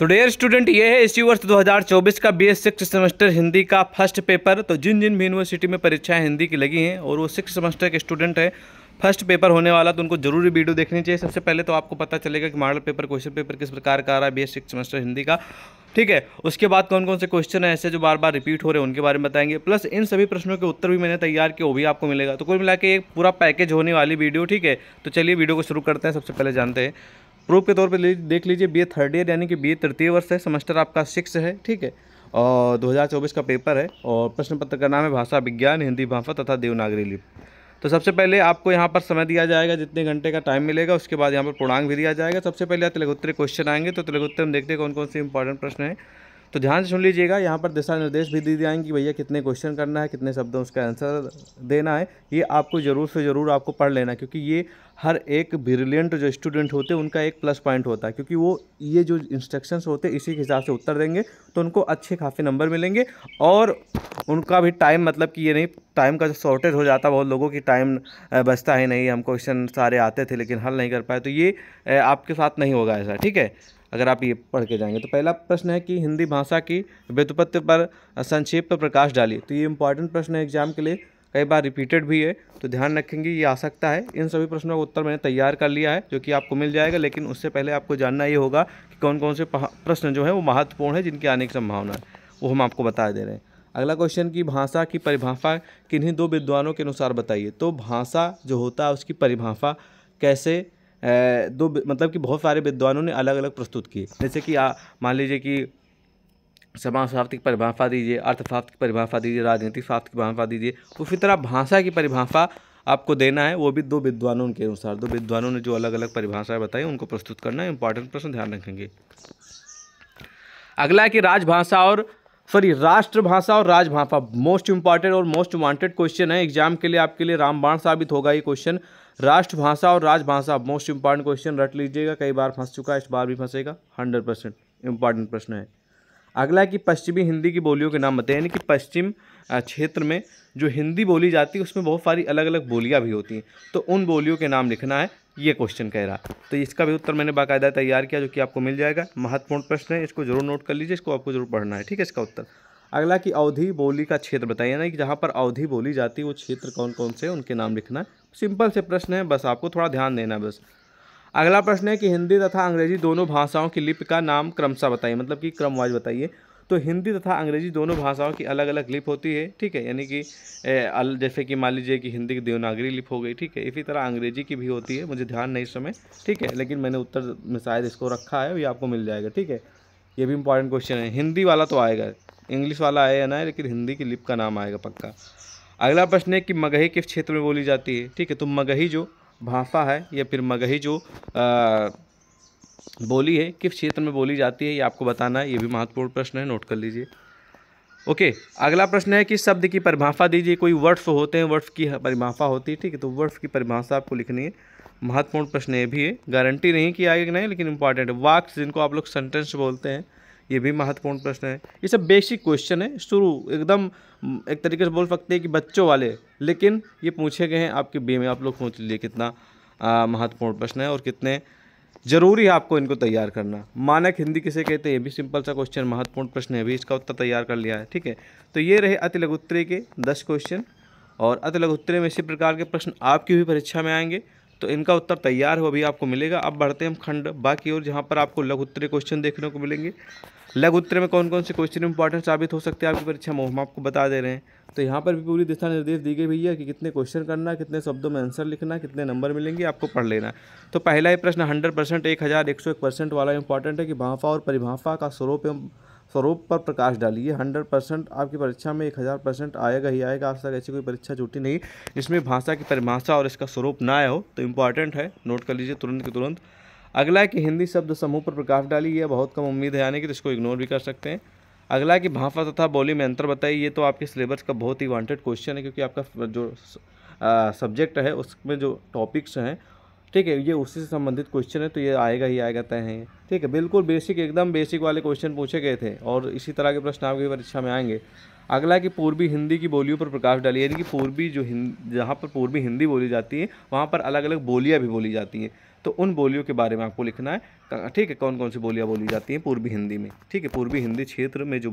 तो dear student ये है इसी वर्ष 2024 का B S six semester Hindi का फर्स्ट पेपर तो जिन जिन भी यूनिवर्सिटी में परीक्षाएं हिंदी की लगी हैं और वो सिक्स सेमेस्टर के स्टूडेंट है फर्स्ट पेपर होने वाला तो उनको जरूरी वीडियो देखनी चाहिए सबसे पहले तो आपको पता चलेगा कि मॉडल पेपर क्वेश्चन पेपर किस प्रकार का आ रहा है B S six semester Hindi का ठीक है उसके बाद कौन कौन से क्वेश्चन है ऐसे जो बार बार रिपीट हो रहे हैं उनके बारे में बताएंगे प्लस इन सभी प्रश्नों के उत्तर भी मैंने तैयार किए वो भी आपको मिलेगा तो कुल मिला के एक पूरा पैकेज होने वाली वीडियो ठीक है तो चलिए वीडियो को शुरू करते हैं सबसे पहले जानते हैं प्रूफ के तौर पर देख लीजिए बी थर्ड ईयर यानी कि बी तृतीय वर्ष है सेमेस्टर आपका सिक्स है ठीक है और 2024 का पेपर है और प्रश्न पत्र का नाम है भाषा विज्ञान हिंदी भाषा तथा देवनागरी लिप तो सबसे पहले आपको यहाँ पर समय दिया जाएगा जितने घंटे का टाइम मिलेगा उसके बाद यहाँ पर पूर्णांक भी दिया जाएगा सबसे पहले तिलगुत्तरी क्वेश्चन आएंगे तो तिलगुत्तरी हम देखते हैं कौन कौन से इंपॉर्टेंट प्रश्न हैं तो ध्यान से सुन लीजिएगा यहाँ पर दिशा निर्देश भी दिए जाएंगे कि भैया कितने क्वेश्चन करना है कितने शब्दों उसका आंसर देना है ये आपको ज़रूर से ज़रूर आपको पढ़ लेना क्योंकि ये हर एक ब्रिलियंट जो स्टूडेंट होते हैं उनका एक प्लस पॉइंट होता है क्योंकि वो ये जो इंस्ट्रक्शंस होते हैं इसी के हिसाब से उत्तर देंगे तो उनको अच्छे खाफी नंबर मिलेंगे और उनका भी टाइम मतलब कि ये नहीं टाइम का जो शॉर्टेज हो जाता है बहुत लोगों की टाइम बचता ही नहीं हम क्वेश्चन सारे आते थे लेकिन हल नहीं कर पाए तो ये आपके साथ नहीं होगा ऐसा ठीक है अगर आप ये पढ़ के जाएंगे तो पहला प्रश्न है कि हिंदी भाषा की व्युत्पत्ति पर संक्षिप्त प्रकाश डालिए तो ये इंपॉर्टेंट प्रश्न है एग्जाम के लिए कई बार रिपीटेड भी है तो ध्यान रखेंगे ये आ सकता है इन सभी प्रश्नों का उत्तर मैंने तैयार कर लिया है जो कि आपको मिल जाएगा लेकिन उससे पहले आपको जानना ये होगा कि कौन कौन से प्रश्न जो है वो महत्वपूर्ण है जिनकी आने की संभावना है वो हम आपको बता दे रहे हैं अगला क्वेश्चन की भाषा की परिभाषा किन्हीं दो विद्वानों के अनुसार बताइए तो भाषा जो होता है उसकी परिभाषा कैसे दो मतलब कि बहुत सारे विद्वानों ने अलग अलग प्रस्तुत किए जैसे कि मान लीजिए कि समाज स्वास्थ्य की परिभाषा दीजिए अर्थशास्त्र की परिभाषा दीजिए राजनीतिक शास्त्र की परिभाषा दीजिए उसी तो तरह भाषा की परिभाषा आपको देना है वो भी दो विद्वानों के अनुसार दो विद्वानों ने जो अलग अलग परिभाषाएं बताई उनको प्रस्तुत करना इंपॉर्टेंट प्रश्न ध्यान रखेंगे अगला है कि राजभाषा और सॉरी राष्ट्रभाषा और राजभाषा मोस्ट इंपॉर्टेंट और मोस्ट वांटेड क्वेश्चन है एग्जाम के लिए आपके लिए रामबाण साबित होगा ये क्वेश्चन राष्ट्रभाषा और राजभाषा मोस्ट इंपॉर्टेंट क्वेश्चन रट लीजिएगा कई बार फंस चुका है इस बार भी फंसेगा हंड्रेड परसेंट इंपॉर्टेंट प्रश्न है अगला कि पश्चिमी हिंदी की बोलियों के नाम बताए यानी कि पश्चिम क्षेत्र में जो हिंदी बोली जाती है उसमें बहुत सारी अलग अलग बोलियाँ भी होती हैं तो उन बोलियों के नाम लिखना है ये क्वेश्चन कह रहा तो इसका भी उत्तर मैंने बाकायदा तैयार किया जो कि आपको मिल जाएगा महत्वपूर्ण प्रश्न है इसको जरूर नोट कर लीजिए इसको आपको जरूर पढ़ना है ठीक है इसका उत्तर अगला कि अवधि बोली का क्षेत्र बताइए ना कि जहाँ पर अवधि बोली जाती है वो क्षेत्र कौन कौन से उनके नाम लिखना है सिंपल से प्रश्न है बस आपको थोड़ा ध्यान देना है बस अगला प्रश्न है कि हिंदी तथा अंग्रेजी दोनों भाषाओं की लिपि का नाम क्रमशः बताइए मतलब कि क्रमवाज बताइए तो हिंदी तथा अंग्रेजी दोनों भाषाओं की अलग अलग लिप होती है ठीक है यानी कि जैसे कि मान लीजिए कि हिंदी की देवनागरी लिप हो गई ठीक है इसी तरह अंग्रेजी की भी होती है मुझे ध्यान नहीं इस समय ठीक है लेकिन मैंने उत्तर में शायद इसको रखा है ये आपको मिल जाएगा ठीक है ये भी इंपॉर्टेंट क्वेश्चन है हिंदी वाला तो आएगा इंग्लिश वाला आया ना लेकिन हिंदी की लिप का नाम आएगा पक्का अगला प्रश्न है कि मगही किस क्षेत्र में बोली जाती है ठीक है तो मगही जो भाषा है या फिर मगही जो आ, बोली है किस क्षेत्र में बोली जाती है ये आपको बताना है ये भी महत्वपूर्ण प्रश्न है नोट कर लीजिए ओके अगला प्रश्न है कि शब्द की परिभाषा दीजिए कोई वर्ड्स होते हैं वर्ड्स की परिभाषा होती है ठीक है तो वर्ड्स की परिभाषा आपको लिखनी है महत्वपूर्ण प्रश्न ये भी है गारंटी नहीं कि आएगा नहीं लेकिन इंपॉर्टेंट है वाक्स जिनको आप लोग सेंटेंस बोलते हैं ये भी महत्वपूर्ण प्रश्न है ये सब बेसिक क्वेश्चन है शुरू एकदम एक तरीके से बोल सकते हैं कि बच्चों वाले लेकिन ये पूछे गए हैं आपके बी में आप लोग सोच लिए कितना महत्वपूर्ण प्रश्न है और कितने जरूरी है आपको इनको तैयार करना मानक हिंदी किसे कहते हैं ये भी सिंपल सा क्वेश्चन महत्वपूर्ण प्रश्न है भी इसका उत्तर तैयार कर लिया है ठीक है तो ये रहे अति लघुत्तरी के दस क्वेश्चन और अति लघुत्तरी में इसी प्रकार के प्रश्न आपकी भी परीक्षा में आएंगे तो इनका उत्तर तैयार है वो भी आपको मिलेगा अब बढ़ते हैं हम खंड बाकी और जहाँ पर आपको लघु उत्तरीय क्वेश्चन देखने को मिलेंगे लघु उत्तरीय में कौन कौन से क्वेश्चन इंपॉर्टेंट साबित हो सकते हैं आपकी परीक्षा में हम आपको बता दे रहे हैं तो यहाँ पर भी पूरी दिशा निर्देश दिए गए भैया कि कितने क्वेश्चन करना कितने शब्दों में आंसर लिखना कितने नंबर मिलेंगे आपको पढ़ लेना तो पहला ही प्रश्न हंड्रेड परसेंट एक हज़ार एक सौ एक परसेंट वाला इंपॉर्टेंट है कि भाफा और परिभाफा का स्वरूप एवं स्वरूप पर प्रकाश डालिए हंड्रेड परसेंट आपकी परीक्षा में एक हज़ार परसेंट आएगा ही आएगा आज तक ऐसी कोई परीक्षा छूटी नहीं जिसमें भाषा की परिभाषा और इसका स्वरूप ना आया हो तो इम्पॉर्टेंट है नोट कर लीजिए तुरंत के तुरंत अगला है कि हिंदी शब्द समूह पर प्रकाश डालिए यह बहुत कम उम्मीद है आने की तो इसको इग्नोर भी कर सकते हैं अगला कि भाषा तथा बोली में अंतर बताइए ये तो आपके सिलेबस का बहुत ही वांटेड क्वेश्चन है क्योंकि आपका जो सब्जेक्ट है उसमें जो टॉपिक्स हैं ठीक है ये उसी से संबंधित क्वेश्चन है तो ये आएगा ही आएगा तय है ठीक है बिल्कुल बेसिक एकदम बेसिक वाले क्वेश्चन पूछे गए थे और इसी तरह के प्रश्न आपकी परीक्षा में आएंगे अगला कि पूर्वी हिंदी की बोलियों पर प्रकाश डालिए यानी कि पूर्वी जो हिंद जहाँ पर पूर्वी हिंदी बोली जाती है वहाँ पर अलग अलग बोलियाँ भी बोली जाती हैं तो उन बोलियों के बारे में आपको लिखना है ठीक है कौन कौन सी बोलियाँ बोली जाती हैं पूर्वी हिंदी में ठीक है पूर्वी हिंदी क्षेत्र में जो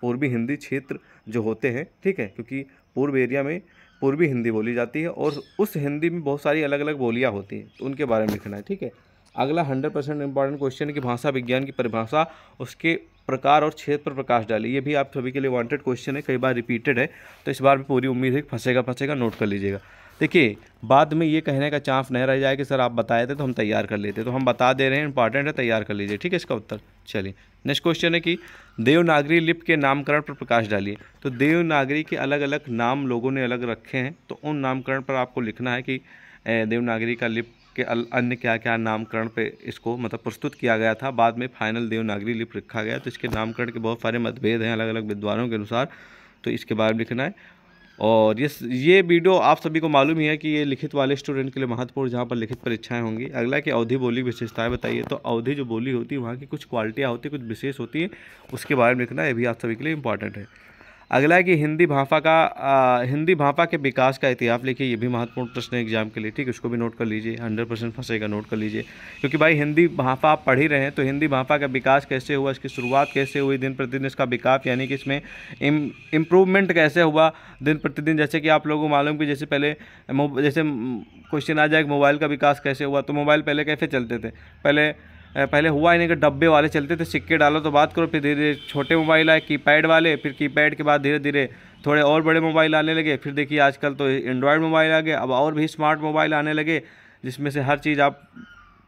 पूर्वी हिंदी क्षेत्र जो होते हैं ठीक है क्योंकि पूर्व एरिया में पूर्वी हिंदी बोली जाती है और उस हिंदी में बहुत सारी अलग अलग बोलियाँ होती हैं तो उनके बारे में लिखना है ठीक है अगला हंड्रेड परसेंट इंपॉर्टेंट क्वेश्चन कि भाषा विज्ञान की परिभाषा उसके प्रकार और क्षेत्र पर प्रकाश डाली ये भी आप सभी के लिए वांटेड क्वेश्चन है कई बार रिपीटेड है तो इस बार भी पूरी उम्मीद है फंसेगा फंसेगा नोट कर लीजिएगा देखिए बाद में ये कहने का चांस नहीं रह जाए कि सर आप बताए थे तो हम तैयार कर लेते तो हम बता दे रहे हैं इंपॉर्टेंट है तैयार कर लीजिए ठीक है इसका उत्तर चलिए नेक्स्ट क्वेश्चन है कि देवनागरी लिप के नामकरण पर प्रकाश डालिए तो देवनागरी के अलग अलग नाम लोगों ने अलग रखे हैं तो उन नामकरण पर आपको लिखना है कि देवनागरी का लिप के अन्य क्या क्या नामकरण पर इसको मतलब प्रस्तुत किया गया था बाद में फाइनल देवनागरी लिप रखा गया तो इसके नामकरण के बहुत सारे मतभेद हैं अलग अलग विद्वानों के अनुसार तो इसके बारे में लिखना है और ये ये वीडियो आप सभी को मालूम ही है कि ये लिखित वाले स्टूडेंट के लिए महत्वपूर्ण जहाँ पर लिखित परीक्षाएं होंगी अगला कि अवधि बोली विशेषताएं बताइए तो अवधि जो बोली होती है वहाँ की कुछ क्वालिटियाँ होती है कुछ विशेष होती है उसके बारे में लिखना ये भी आप सभी के लिए इंपॉर्टेंट है अगला है कि हिंदी भाषा का आ, हिंदी भाषा के विकास का इतिहास लिखिए ये भी महत्वपूर्ण प्रश्न है एग्जाम के लिए ठीक है उसको भी नोट कर लीजिए हंड्रेड परसेंट फंसेगा नोट कर लीजिए क्योंकि भाई हिंदी भाषा आप पढ़ ही रहे हैं तो हिंदी भाषा का विकास कैसे हुआ इसकी शुरुआत कैसे हुई दिन प्रतिदिन इसका विकास यानी कि इसमें इम्प्रूवमेंट कैसे हुआ दिन प्रतिदिन जैसे कि आप लोगों को मालूम कि जैसे पहले जैसे क्वेश्चन आ जाए मोबाइल का विकास कैसे हुआ तो मोबाइल पहले कैसे चलते थे पहले पहले हुआ ही नहीं कि डब्बे वाले चलते थे सिक्के डालो तो बात करो फिर धीरे धीरे छोटे मोबाइल आए कीपैड वाले फिर कीपैड के बाद धीरे धीरे थोड़े और बड़े मोबाइल आने लगे फिर देखिए आजकल तो एंड्रॉयड मोबाइल आ गए अब और भी स्मार्ट मोबाइल आने लगे जिसमें से हर चीज़ आप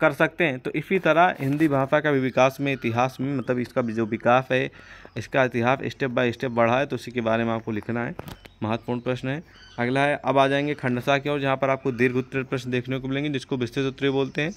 कर सकते हैं तो इसी तरह हिंदी भाषा का भी विकास में इतिहास में मतलब इसका जो विकास है इसका इतिहास स्टेप बाय स्टेप बढ़ा है तो इसी के बारे में आपको लिखना है महत्वपूर्ण प्रश्न है अगला है अब आ जाएंगे खंडसा की ओर जहाँ पर आपको दीर्घ उत्तर प्रश्न देखने को मिलेंगे जिसको विस्तृत उत्तरी बोलते हैं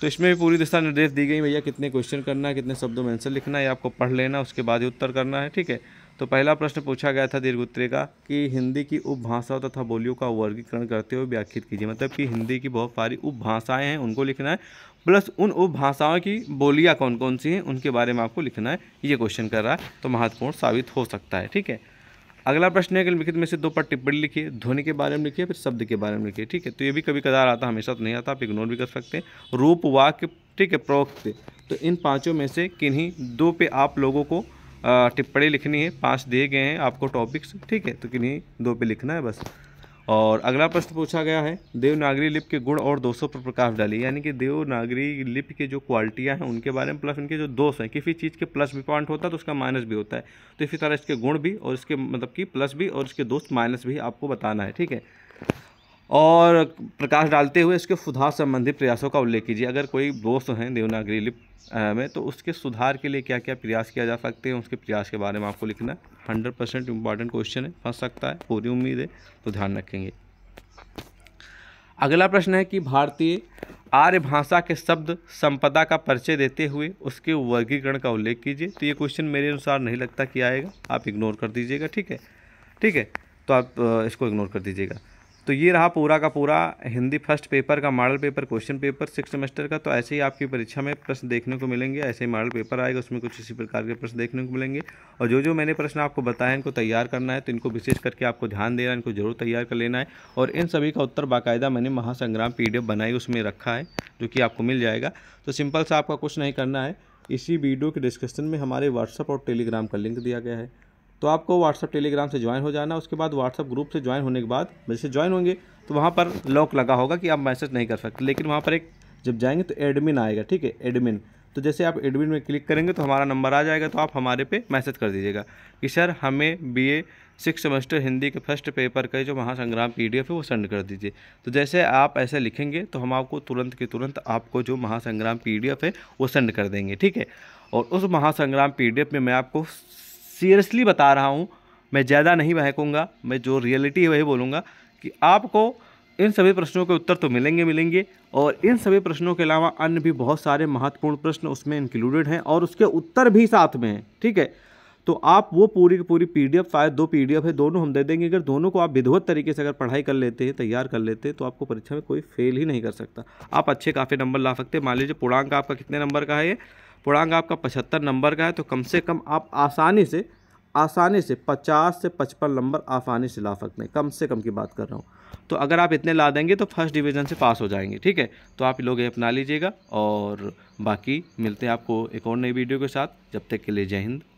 तो इसमें भी पूरी दिशा निर्देश दी गई भैया कितने क्वेश्चन करना है कितने शब्दों में आंसर लिखना है आपको पढ़ लेना उसके बाद ही उत्तर करना है ठीक है तो पहला प्रश्न पूछा गया था दीर्घोत्तरी का कि हिंदी की उपभाषाओं तथा बोलियों का वर्गीकरण करते हुए व्याख्यात कीजिए मतलब कि हिंदी की बहुत सारी उपभाषाएँ हैं उनको लिखना है प्लस उन उपभाषाओं की बोलियाँ कौन कौन सी हैं उनके बारे में आपको लिखना है ये क्वेश्चन कर रहा है तो महत्वपूर्ण साबित हो सकता है ठीक है अगला प्रश्न है कि लिखित में से दो पर टिप्पणी लिखिए ध्वनि के बारे में लिखिए फिर शब्द के बारे में लिखिए ठीक है तो ये भी कभी कदार आता हमेशा तो नहीं आता आप इग्नोर भी कर सकते हैं रूप वाक्य ठीक है प्रोक्त तो इन पाँचों में से किन्हीं दो पे आप लोगों को टिप्पणी लिखनी है पाँच दिए गए हैं आपको टॉपिक्स ठीक है तो किन्हीं दो पे लिखना है बस और अगला प्रश्न पूछा गया है देवनागरी लिप के गुण और दोषों पर प्रकाश डालिए यानी कि देवनागरी लिप के जो क्वालिटियाँ हैं उनके बारे में प्लस उनके जो दोष हैं किसी चीज़ के प्लस भी पॉइंट होता है तो उसका माइनस भी होता है तो इसी तरह इसके गुण भी और इसके मतलब कि प्लस भी और इसके दोष माइनस भी आपको बताना है ठीक है और प्रकाश डालते हुए इसके सुधार संबंधी प्रयासों का उल्लेख कीजिए अगर कोई दोस्त हैं देवनागरी लिप में तो उसके सुधार के लिए क्या क्या प्रयास किया जा सकते हैं उसके प्रयास के बारे में आपको लिखना हंड्रेड परसेंट इम्पॉर्टेंट क्वेश्चन है फंस सकता है पूरी उम्मीद है तो ध्यान रखेंगे अगला प्रश्न है कि भारतीय आर्य भाषा के शब्द संपदा का परिचय देते हुए उसके वर्गीकरण का उल्लेख कीजिए तो ये क्वेश्चन मेरे अनुसार नहीं लगता कि आएगा आप इग्नोर कर दीजिएगा ठीक है ठीक है तो आप इसको इग्नोर कर दीजिएगा तो ये रहा पूरा का पूरा हिंदी फर्स्ट पेपर का model paper question paper six semester का तो ऐसे ही आपकी परीक्षा में प्रश्न देखने को मिलेंगे ऐसे ही मॉडल पेपर आएगा उसमें कुछ इसी प्रकार के प्रश्न देखने को मिलेंगे और जो जो मैंने प्रश्न आपको बताया इनको तैयार करना है तो इनको विशेष करके आपको ध्यान देना है इनको जरूर तैयार कर लेना है और इन सभी का उत्तर बाकायदा मैंने महासंग्राम पी बनाई उसमें रखा है जो कि आपको मिल जाएगा तो सिंपल सा आपका कुछ नहीं करना है इसी वीडियो के डिस्क्रिप्शन में हमारे व्हाट्सअप और टेलीग्राम का लिंक दिया गया है तो आपको व्हाट्सअप टेलीग्राम से ज्वाइन हो जाना उसके बाद व्हाट्सअप ग्रुप से ज्वाइन होने के बाद जैसे ज्वाइन होंगे तो वहाँ पर लॉक लगा होगा कि आप मैसेज नहीं कर सकते लेकिन वहाँ पर एक जब जाएंगे तो एडमिन आएगा ठीक है एडमिन तो जैसे आप एडमिन में क्लिक करेंगे तो हमारा नंबर आ जाएगा तो आप हमारे पे मैसेज कर दीजिएगा कि सर हमें बीए सिक्स सेमेस्टर हिंदी के फर्स्ट पेपर का जो महासंग्राम पी डी एफ है वो सेंड कर दीजिए तो जैसे आप ऐसे लिखेंगे तो हम आपको तुरंत के तुरंत आपको जो महासंग्राम पी डी एफ है वो सेंड कर देंगे ठीक है और उस महासंग्राम पी डी एफ में मैं आपको सीरियसली बता रहा हूँ मैं ज़्यादा नहीं बहकूँगा मैं जो रियलिटी है वही बोलूँगा कि आपको इन सभी प्रश्नों के उत्तर तो मिलेंगे मिलेंगे और इन सभी प्रश्नों के अलावा अन्य भी बहुत सारे महत्वपूर्ण प्रश्न उसमें इंक्लूडेड हैं और उसके उत्तर भी साथ में हैं ठीक है तो आप वो पूरी की पूरी पी डी एफ दो पी डी एफ है दोनों हम दे देंगे अगर दोनों को आप विधिवत तरीके से अगर पढ़ाई कर लेते हैं तैयार कर लेते हैं तो आपको परीक्षा में कोई फेल ही नहीं कर सकता आप अच्छे काफ़ी नंबर ला सकते हैं मान लीजिए पूर्णांक आपका कितने नंबर का है ये पूर्णांक आपका पचहत्तर नंबर का है तो कम से कम आप आसानी से आसानी से पचास से पचपन नंबर आसानी से ला सकते हैं कम से कम की बात कर रहा हूँ तो अगर आप इतने ला देंगे तो फर्स्ट डिवीज़न से पास हो जाएंगे ठीक है तो आप लोग ये अपना लीजिएगा और बाकी मिलते हैं आपको एक और नई वीडियो के साथ जब तक के लिए जय हिंद